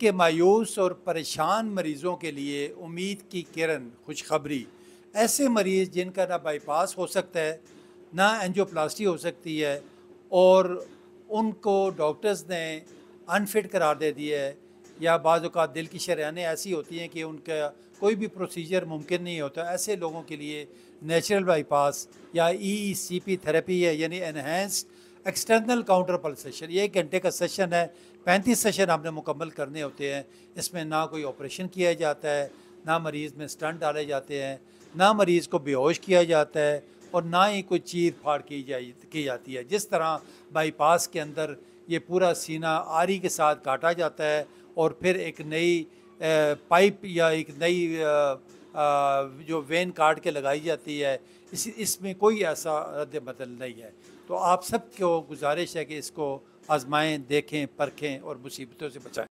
के मायूस और परेशान मरीज़ों के लिए उम्मीद की किरण खुशखबरी ऐसे मरीज़ जिनका ना बाईपास हो सकता है ना एंजियोप्लास्टी हो सकती है और उनको डॉक्टर्स ने अनफिट करार दे दिया है या बाज़ दिल की शरियाने ऐसी होती हैं कि उनका कोई भी प्रोसीजर मुमकिन नहीं होता ऐसे लोगों के लिए नेचुरल बाईपास या ई सी पी थेरेपी है यानी एनहेंस्ड एक्सटर्नल काउंटर पल्सेशन ये एक घंटे का सेशन है पैंतीस सेशन हमने मुकम्मल करने होते हैं इसमें ना कोई ऑपरेशन किया जाता है ना मरीज़ में स्टंट डाले जाते हैं ना मरीज़ को बेहोश किया जाता है और ना ही कोई चीर फाड़ की जा की जाती है जिस तरह बाईपास के अंदर ये पूरा सीना आरी के साथ काटा जाता है और फिर एक नई पाइप या एक नई जो वेन काट के लगाई जाती है इस इसमें कोई ऐसा रद्द बदल नहीं है तो आप सबको गुजारिश है कि इसको आजमाएं देखें परखें और मुसीबतों से बचाएं